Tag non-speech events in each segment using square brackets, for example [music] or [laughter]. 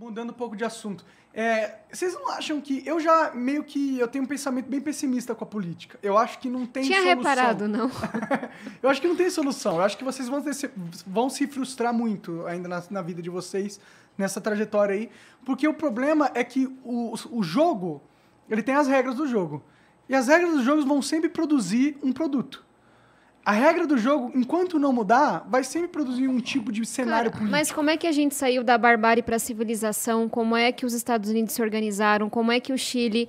mudando um pouco de assunto. É, vocês não acham que eu já meio que eu tenho um pensamento bem pessimista com a política? Eu acho que não tem Tinha solução. reparado, não? [laughs] eu acho que não tem solução. Eu acho que vocês vão, ter, vão se frustrar muito ainda na, na, vida de vocês nessa trajetória aí, porque o problema é que o, o jogo ele tem as regras do jogo e as regras dos jogos vão sempre produzir um produto. A regra do jogo, enquanto não mudar, vai sempre produzir um tipo de cenário Cara, político. Mas como é que a gente saiu da barbárie para a civilização? Como é que os Estados Unidos se organizaram? Como é que o Chile,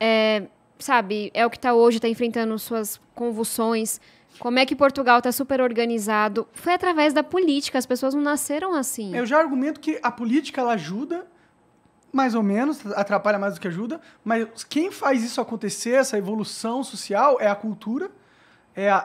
é, sabe, é o que está hoje, está enfrentando suas convulsões? Como é que Portugal está super organizado? Foi através da política, as pessoas não nasceram assim. Eu já argumento que a política ela ajuda, mais ou menos, atrapalha mais do que ajuda, mas quem faz isso acontecer, essa evolução social, é a cultura é a,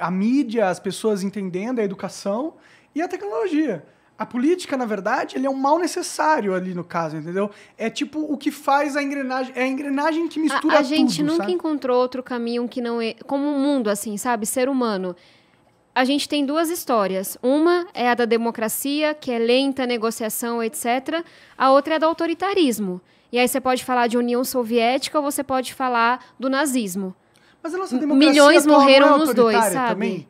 a, a mídia, as pessoas entendendo a educação e a tecnologia. A política, na verdade, ele é um mal necessário ali no caso, entendeu? É tipo o que faz a engrenagem, é a engrenagem que mistura a, tudo. A gente nunca sabe? encontrou outro caminho que não é como o um mundo assim, sabe? Ser humano. A gente tem duas histórias. Uma é a da democracia, que é lenta negociação, etc. A outra é a do autoritarismo. E aí você pode falar de União Soviética ou você pode falar do nazismo. Mas a nossa democracia Milhões é morreram nos dois, sabe? Também.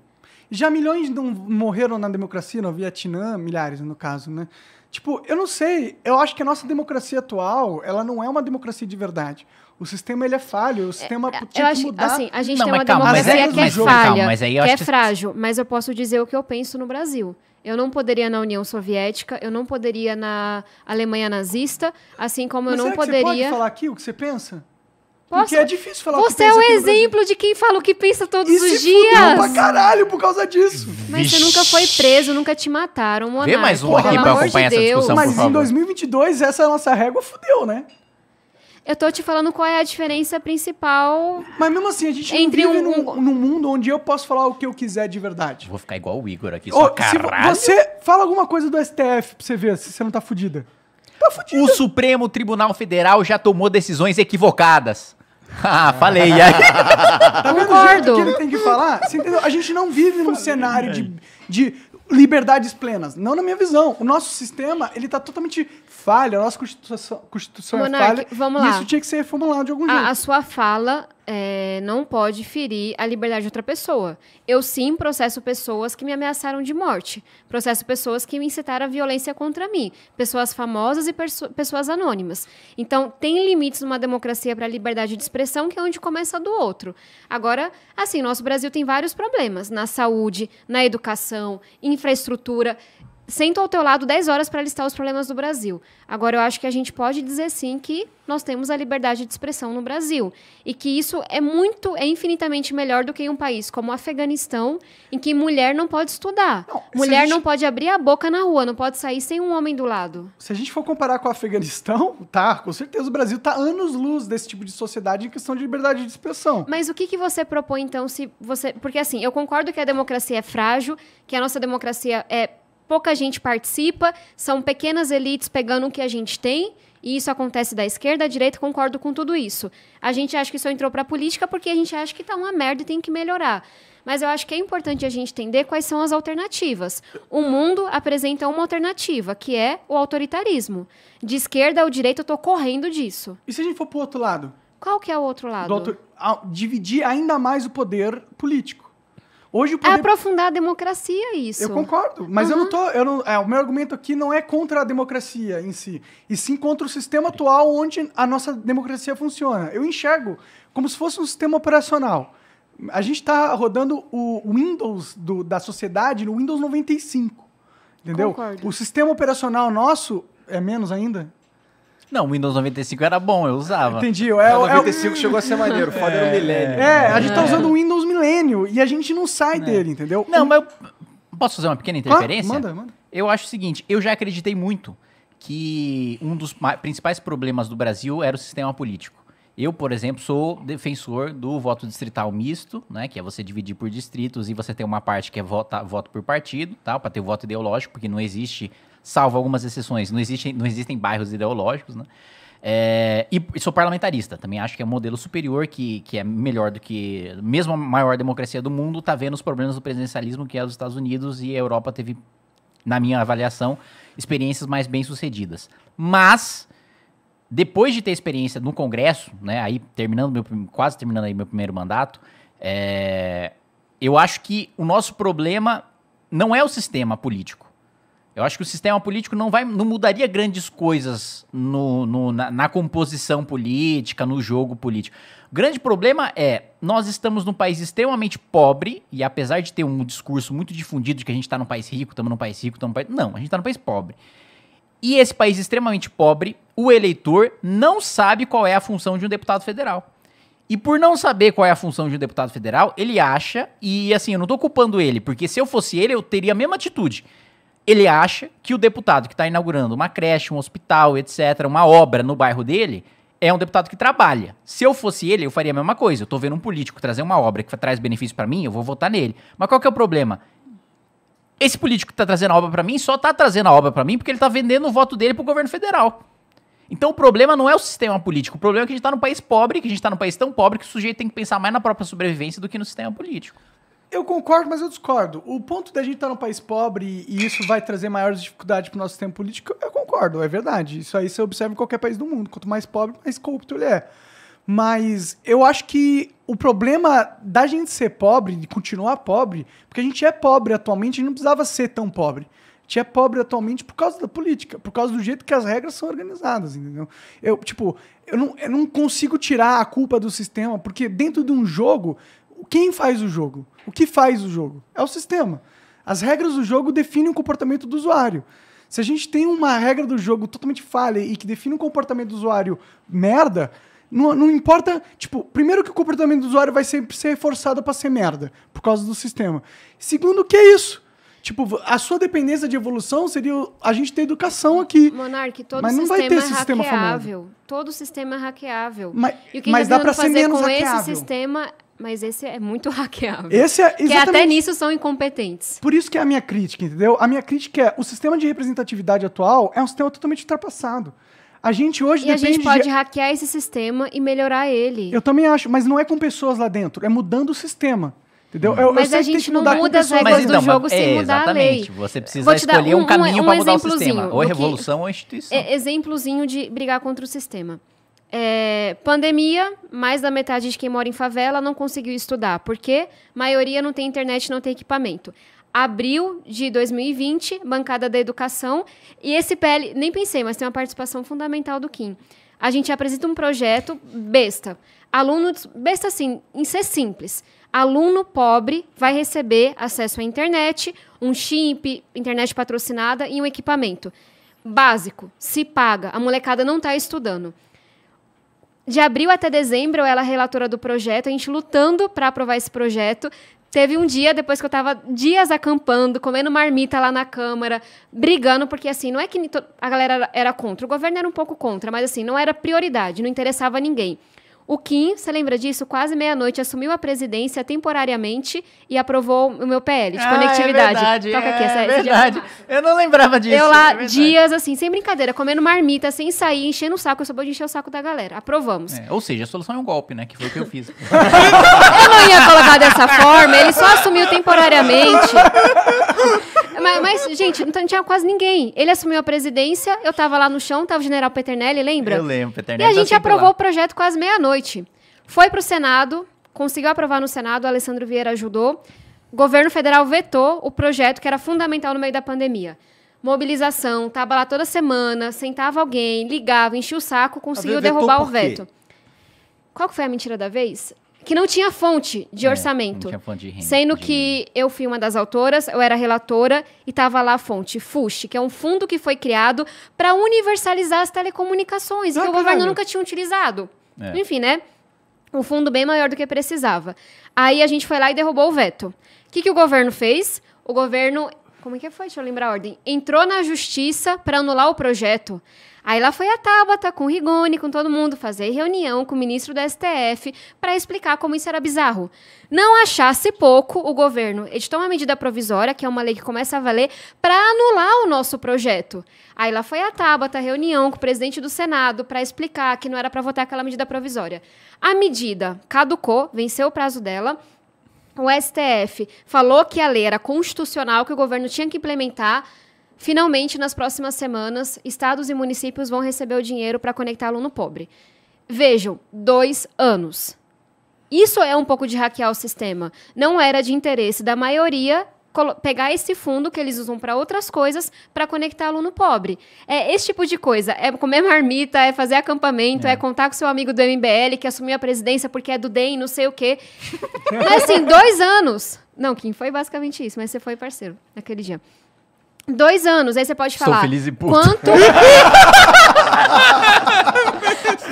Já milhões não morreram na democracia, no Vietnã, milhares no caso, né? Tipo, eu não sei, eu acho que a nossa democracia atual, ela não é uma democracia de verdade. O sistema ele é falho, o é, sistema é, tinha acho, que mudar. Assim, a gente não, tem uma calma, democracia é, que é falha, calma, que é que... frágil, mas eu posso dizer o que eu penso no Brasil. Eu não poderia na União Soviética, eu não poderia na Alemanha nazista, assim como mas eu não poderia. Você pode falar aqui o que você pensa? Posso? Porque é difícil falar Você o é o exemplo de quem fala o que pensa todos e os se dias. pra caralho por causa disso. Mas Vixe. você nunca foi preso, nunca te mataram. monarca. Vê mais um aqui pra acompanhar de essa discussão, Mas em 2022, essa nossa régua fudeu, né? Eu tô te falando qual é a diferença principal. Mas mesmo assim, a gente entre não vive um, num, num, mundo onde eu posso falar o que eu quiser de verdade. Vou ficar igual o Igor aqui, só caralho. Se você fala alguma coisa do STF pra você ver se você não tá fudida tá fudido. O Supremo Tribunal Federal já tomou decisões equivocadas. [laughs] ah, falei. Aí... [laughs] tá vendo Concordo. o que ele tem que falar? A gente não vive num cenário de, de liberdades plenas. Não na minha visão. O nosso sistema, ele tá totalmente falha. A nossa Constituição, Constituição é Monarque, é falha. Vamos lá. isso tinha que ser reformulado de algum a, jeito. A sua fala é, não pode ferir a liberdade de outra pessoa. Eu sim processo pessoas que me ameaçaram de morte, processo pessoas que me incitaram a violência contra mim, pessoas famosas e pessoas anônimas. Então, tem limites numa democracia para a liberdade de expressão, que é onde começa do outro. Agora, assim, nosso Brasil tem vários problemas na saúde, na educação, infraestrutura sento ao teu lado 10 horas para listar os problemas do Brasil. Agora, eu acho que a gente pode dizer sim que nós temos a liberdade de expressão no Brasil. E que isso é muito, é infinitamente melhor do que em um país como o Afeganistão, em que mulher não pode estudar. Não, mulher gente... não pode abrir a boca na rua, não pode sair sem um homem do lado. Se a gente for comparar com o Afeganistão, tá, com certeza o Brasil tá anos-luz desse tipo de sociedade em questão de liberdade de expressão. Mas o que, que você propõe, então, se você. Porque assim, eu concordo que a democracia é frágil, que a nossa democracia é pouca gente participa, são pequenas elites pegando o que a gente tem, e isso acontece da esquerda à direita, concordo com tudo isso. A gente acha que isso entrou para a política porque a gente acha que está uma merda e tem que melhorar. Mas eu acho que é importante a gente entender quais são as alternativas. O mundo apresenta uma alternativa, que é o autoritarismo. De esquerda ao direita, eu estou correndo disso. E se a gente for para o outro lado? Qual que é o outro lado? Dividir ainda mais o poder político. Hoje é poder... É aprofundar a democracia isso. Eu concordo, mas uhum. eu não uhum. tô, eu não, é, o meu argumento aqui não é contra a democracia em si, e sim contra o sistema atual onde a nossa democracia funciona. Eu enxergo como se fosse um sistema operacional. A gente está rodando o Windows do, da sociedade no Windows 95. Entendeu? Concordo. O sistema operacional nosso é menos ainda? Não, o Windows 95 era bom, eu usava. Entendi. É o é, 95 é, chegou a ser maneiro, foda é, era o milênio. É, a gente tá é. usando o Windows milênio e a gente não sai é. dele, entendeu? Não, um... mas eu posso fazer uma pequena ah, interferência? manda, manda. Eu acho o seguinte, eu já acreditei muito que um dos principais problemas do Brasil era o sistema político. Eu, por exemplo, sou defensor do voto distrital misto, né? Que é você dividir por distritos e você tem uma parte que é vota, voto por partido, tá? Para ter voto ideológico, porque não existe salvo algumas exceções. Não existem, não existem bairros ideológicos, né? É, e, e, sou parlamentarista, também acho que é um modelo superior, que, que é melhor do que. Mesmo a maior democracia do mundo está vendo os problemas do presidencialismo que é dos Estados Unidos e a Europa teve, na minha avaliação, experiências mais bem sucedidas. Mas, depois de ter experiência no Congresso, né, aí terminando meu, quase terminando aí meu primeiro mandato, é, eu acho que o nosso problema não é o sistema político. Eu acho que o sistema político não vai, não mudaria grandes coisas no, no, na, na, composição política, no jogo político. O grande problema é nós estamos num país extremamente pobre e apesar de ter um discurso muito difundido de que a gente está num país rico, estamos num país rico, estamos num país não, a gente está num país pobre. E esse país extremamente pobre, o eleitor não sabe qual é a função de um deputado federal. E por não saber qual é a função de um deputado federal, ele acha, e assim, eu não estou culpando ele, porque se eu fosse ele, eu teria a mesma atitude ele acha que o deputado que está inaugurando uma creche, um hospital, etc., uma obra no bairro dele, é um deputado que trabalha. Se eu fosse ele, eu faria a mesma coisa. Eu estou vendo um político trazer uma obra que traz benefício para mim, eu vou votar nele. Mas qual que é o problema? Esse político que está trazendo a obra para mim só está trazendo a obra para mim porque ele está vendendo o voto dele pro governo federal. Então o problema não é o sistema político, o problema é que a gente está num país pobre, que a gente está num país tão pobre que o sujeito tem que pensar mais na própria sobrevivência do que no sistema político. Eu concordo, mas eu discordo. O ponto da gente estar tá num país pobre e isso vai trazer maiores dificuldades para o nosso sistema político, eu concordo, é verdade. Isso aí você observa em qualquer país do mundo. Quanto mais pobre, mais corrupto ele é. Mas eu acho que o problema da gente ser pobre, de continuar pobre, porque a gente é pobre atualmente, a gente não precisava ser tão pobre. A gente é pobre atualmente por causa da política, por causa do jeito que as regras são organizadas, entendeu? Eu, tipo, eu não, eu não consigo tirar a culpa do sistema, porque dentro de um jogo quem faz o jogo? O que faz o jogo? É o sistema. As regras do jogo definem o comportamento do usuário. Se a gente tem uma regra do jogo totalmente falha e que define o comportamento do usuário merda, não, não importa. Tipo, primeiro que o comportamento do usuário vai sempre ser forçado para ser merda, por causa do sistema. Segundo, que é isso? Tipo, a sua dependência de evolução seria a gente ter educação aqui. Monarque, todo mas não sistema vai ter é esse é hackeável. Todo sistema é hackeável. Mas, e o que mas dá para ser menos com hackeável. esse sistema mas esse é muito [laughs] hackeável. Esse é exatamente... Que até nisso são incompetentes. Por isso que é a minha crítica, entendeu? A minha crítica é o sistema de representatividade atual é um sistema totalmente ultrapassado. A gente hoje e depende a gente pode de... hackear esse sistema e melhorar ele. Eu também acho, mas não é com pessoas lá dentro, é mudando o sistema. Entendeu? Eu, mas eu a gente não muda as regras mas, do então, jogo sem mudar exatamente. a lei. Você precisa escolher um, um caminho um para mudar o sistema. Ou é revolução que... ou é instituição. É, exemplozinho de brigar contra o sistema. É, pandemia, mais da metade de quem mora em favela não conseguiu estudar, porque maioria não tem internet, não tem equipamento. Abril de 2020, bancada da educação, e esse PL, nem pensei, mas tem uma participação fundamental do Kim. A gente apresenta um projeto besta. Aluno, besta assim, em ser simples. Aluno pobre vai receber acesso à internet, um chip, internet patrocinada e um equipamento. Básico, se paga, a molecada não está estudando. De abril até dezembro, ela é relatora do projeto, a gente lutando para aprovar esse projeto. Teve um dia, depois que eu estava dias acampando, comendo marmita lá na Câmara, brigando, porque assim, não é que a galera era contra, o governo era um pouco contra, mas assim, não era prioridade, não interessava a ninguém. O Kim, você lembra disso? Quase meia-noite assumiu a presidência temporariamente e aprovou o meu PL de ah, é conectividade. É verdade, Toca é, aqui essa, é verdade. Eu não lembrava disso. Eu lá, é dias assim, sem brincadeira, comendo marmita, sem sair, enchendo o saco. Eu só pude encher o saco da galera. Aprovamos. É, ou seja, a solução é um golpe, né? Que foi o que eu fiz. [laughs] eu não ia colocar dessa forma, ele só assumiu temporariamente mas, mas, gente, então não tinha quase ninguém. Ele assumiu a presidência, eu tava lá no chão, tava o general Peternelli, lembra? Eu lembro, Peternelli. E a tá gente aprovou lá. o projeto quase meia-noite. Foi pro Senado, conseguiu aprovar no Senado, Alessandro Vieira ajudou. O governo federal vetou o projeto que era fundamental no meio da pandemia mobilização, tava lá toda semana, sentava alguém, ligava, enchia o saco, conseguiu derrubar o veto. Qual que foi a mentira da vez? que não tinha fonte de é, orçamento. não tinha fonte de renda. Sendo que eu fui uma das autoras, eu era relatora e estava lá a fonte FUSH, que é um fundo que foi criado para universalizar as telecomunicações, ah, que o governo nunca tinha utilizado. É. Enfim, né? Um fundo bem maior do que precisava. Aí a gente foi lá e derrubou o veto. O que, que o governo fez? O governo. Como é que foi? Deixa eu lembrar a ordem. Entrou na justiça para anular o projeto. Aí lá foi a Tábata com o Rigoni, com todo mundo, fazer reunião com o ministro do STF para explicar como isso era bizarro. Não achasse pouco, o governo editou uma medida provisória, que é uma lei que começa a valer, para anular o nosso projeto. Aí lá foi a Tábata reunião com o presidente do Senado para explicar que não era para votar aquela medida provisória. A medida caducou, venceu o prazo dela. O STF falou que a lei era constitucional, que o governo tinha que implementar. Finalmente, nas próximas semanas, estados e municípios vão receber o dinheiro para conectar aluno pobre. Vejam, dois anos. Isso é um pouco de hackear o sistema. Não era de interesse da maioria pegar esse fundo que eles usam para outras coisas para conectar aluno pobre. É esse tipo de coisa. É comer marmita, é fazer acampamento, é, é contar com seu amigo do MBL que assumiu a presidência porque é do DEM, não sei o quê. mas assim, dois anos. Não, Kim, foi basicamente isso, mas você foi parceiro naquele dia. Dois anos, aí você pode falar. Sou feliz e puto. Quanto? [laughs]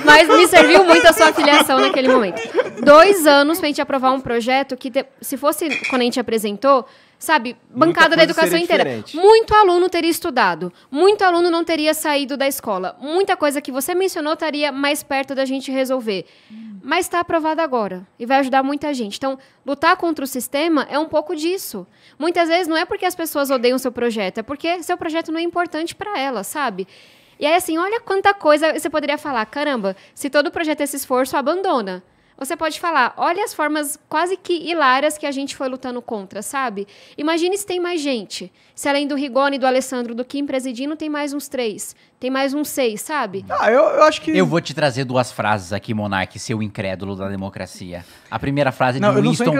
Mas me serviu muito a sua afiliação naquele momento. Dois anos pra gente aprovar um projeto que, se fosse quando a gente apresentou, sabe, bancada da educação inteira. Muito aluno teria estudado, muito aluno não teria saído da escola, muita coisa que você mencionou estaria mais perto da gente resolver. Mas está aprovado agora e vai ajudar muita gente. Então, lutar contra o sistema é um pouco disso. Muitas vezes não é porque as pessoas odeiam seu projeto, é porque seu projeto não é importante para elas, sabe? E aí, assim, olha quanta coisa você poderia falar. Caramba, se todo projeto é esse esforço, abandona. Você pode falar, olha as formas quase que hilárias que a gente foi lutando contra, sabe? Imagine se tem mais gente. Se além do Rigoni, do Alessandro, do Kim presidindo, tem mais uns três. Tem mais uns seis, sabe? Ah, eu, eu acho que. Eu vou te trazer duas frases aqui, Monark, seu incrédulo da democracia. A primeira frase é de não, Winston,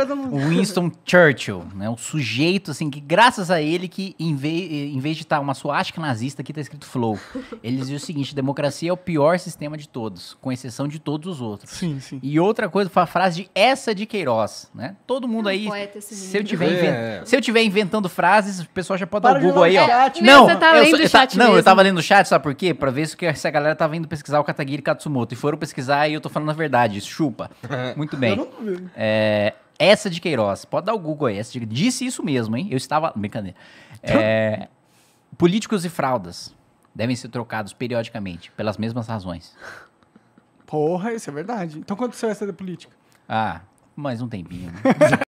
Winston Churchill, né? Um sujeito, assim, que graças a ele que, em vez, em vez de estar tá uma suástica nazista, aqui tá escrito flow. Ele dizia o seguinte: democracia é o pior sistema de todos, com exceção de todos os outros. Sim, sim. E outra outra coisa foi a frase de essa de Queiroz, né? Todo mundo aí, se eu, tiver é. se eu tiver inventando frases, o pessoal já pode Para dar o Google aí, ó. não, você tá eu, lendo eu, chat não, eu tava lendo o chat, sabe por quê? Para ver se a galera tava tá indo pesquisar o Katagiri Katsumoto e foram pesquisar e eu tô falando a verdade, chupa. [laughs] Muito bem. É, essa de Queiroz, pode dar o Google aí, essa de, disse isso mesmo, hein? Eu estava, brincadeira. É, políticos e fraldas devem ser trocados periodicamente pelas mesmas razões. Porra, isso é verdade. Então quando você vai sair da política? Ah, mais um tempinho. Né? [laughs]